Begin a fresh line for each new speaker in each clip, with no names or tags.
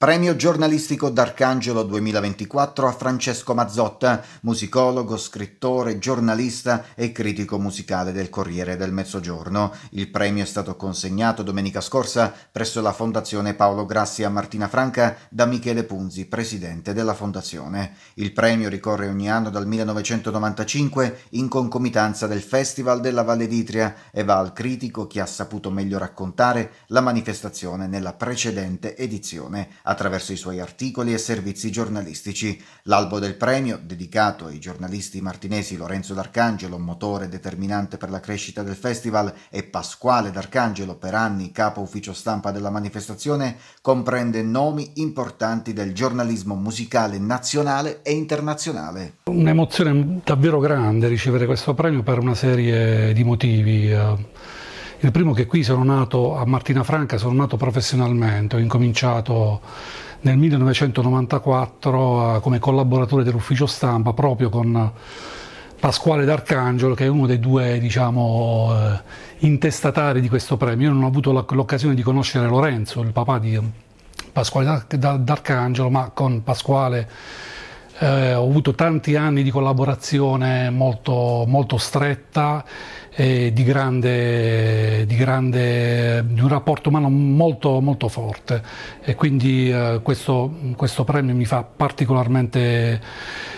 Premio giornalistico d'Arcangelo 2024 a Francesco Mazzotta, musicologo, scrittore, giornalista e critico musicale del Corriere del Mezzogiorno. Il premio è stato consegnato domenica scorsa presso la Fondazione Paolo Grassi a Martina Franca da Michele Punzi, presidente della Fondazione. Il premio ricorre ogni anno dal 1995 in concomitanza del Festival della Valle d'Itria e va al critico che ha saputo meglio raccontare la manifestazione nella precedente edizione attraverso i suoi articoli e servizi giornalistici. L'albo del premio, dedicato ai giornalisti martinesi Lorenzo D'Arcangelo, motore determinante per la crescita del festival, e Pasquale D'Arcangelo, per anni capo ufficio stampa della manifestazione, comprende nomi importanti del giornalismo musicale nazionale e internazionale.
Un'emozione davvero grande ricevere questo premio per una serie di motivi. Eh, il primo che qui sono nato a Martina Franca, sono nato professionalmente, ho incominciato nel 1994 eh, come collaboratore dell'ufficio stampa proprio con Pasquale D'Arcangelo che è uno dei due diciamo, eh, intestatari di questo premio. Io non ho avuto l'occasione di conoscere Lorenzo, il papà di Pasquale D'Arcangelo, ma con Pasquale eh, ho avuto tanti anni di collaborazione molto, molto stretta e di, grande, di, grande, di, un rapporto umano molto, molto forte e quindi eh, questo, questo, premio mi fa particolarmente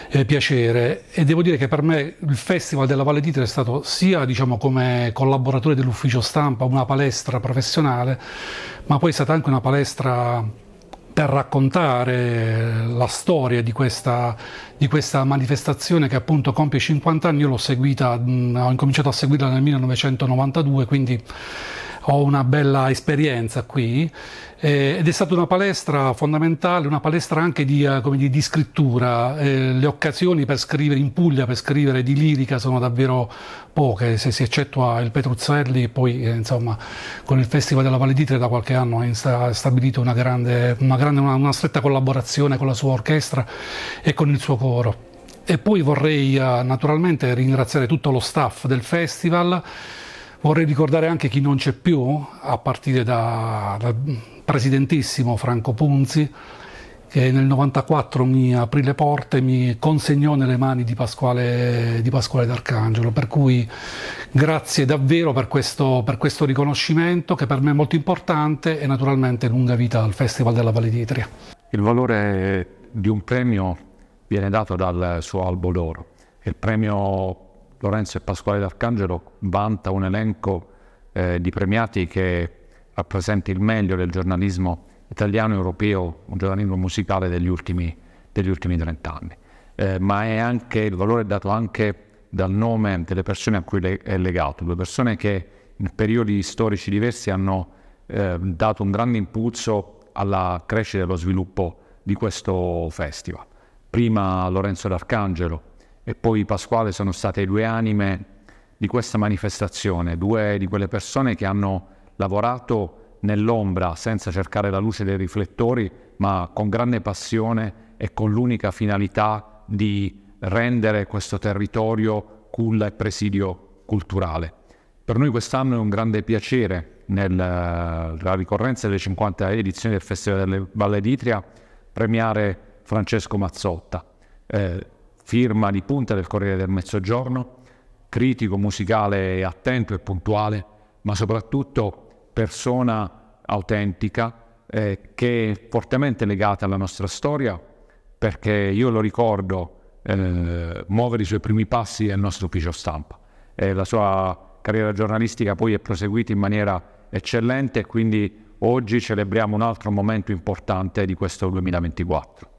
eh, piacere e devo dire che per me il Festival della Valle d'Itria è stato sia diciamo, come collaboratore dell'ufficio stampa una palestra professionale ma poi è stata anche una palestra per raccontare la storia di questa, di questa, manifestazione che appunto compie 50 anni, io l'ho seguita, ho incominciato a seguirla nel 1992, quindi ho una bella esperienza qui eh, ed è stata una palestra fondamentale, una palestra anche di, eh, dire, di scrittura. Eh, le occasioni per scrivere in Puglia, per scrivere di lirica sono davvero poche, se si eccettua il Petruzzelli, poi eh, insomma con il Festival della Valle d'Itria da qualche anno è stabilito una, grande, una, grande, una, una stretta collaborazione con la sua orchestra e con il suo coro. E poi vorrei eh, naturalmente ringraziare tutto lo staff del festival, Vorrei ricordare anche chi non c'è più, a partire da, dal presidentissimo Franco Punzi, che nel 94 mi aprì le porte e mi consegnò nelle mani di Pasquale, di Pasquale d'Arcangelo. Per cui grazie davvero per questo, per questo, riconoscimento che per me è molto importante e naturalmente lunga vita al Festival della Valle d'Itria.
Il valore di un premio viene dato dal suo albo d'oro. Il premio Lorenzo e Pasquale d'Arcangelo vanta un elenco eh, di premiati che rappresenta il meglio del giornalismo italiano e europeo, un giornalismo musicale degli ultimi, degli ultimi 30 anni. Eh, ma anche, il valore è dato anche dal nome delle persone a cui le, è legato, due persone che in periodi storici diversi hanno eh, dato un grande impulso alla crescita e allo sviluppo di questo festival. Prima Lorenzo d'Arcangelo, e poi Pasquale sono state due anime di questa manifestazione, due di quelle persone che hanno lavorato nell'ombra senza cercare la luce dei riflettori, ma con grande passione e con l'unica finalità di rendere questo territorio culla e presidio culturale. Per noi quest'anno è un grande piacere nella ricorrenza delle 50 edizioni del Festival delle Valle d'Itria premiare Francesco Mazzotta. Eh, firma di punta del Corriere del Mezzogiorno, critico musicale attento e puntuale, ma soprattutto persona autentica eh, che è fortemente legata alla nostra storia, perché io lo ricordo eh, muovere i suoi primi passi nel nostro ufficio stampa. Eh, la sua carriera giornalistica poi è proseguita in maniera eccellente e quindi oggi celebriamo un altro momento importante di questo 2024.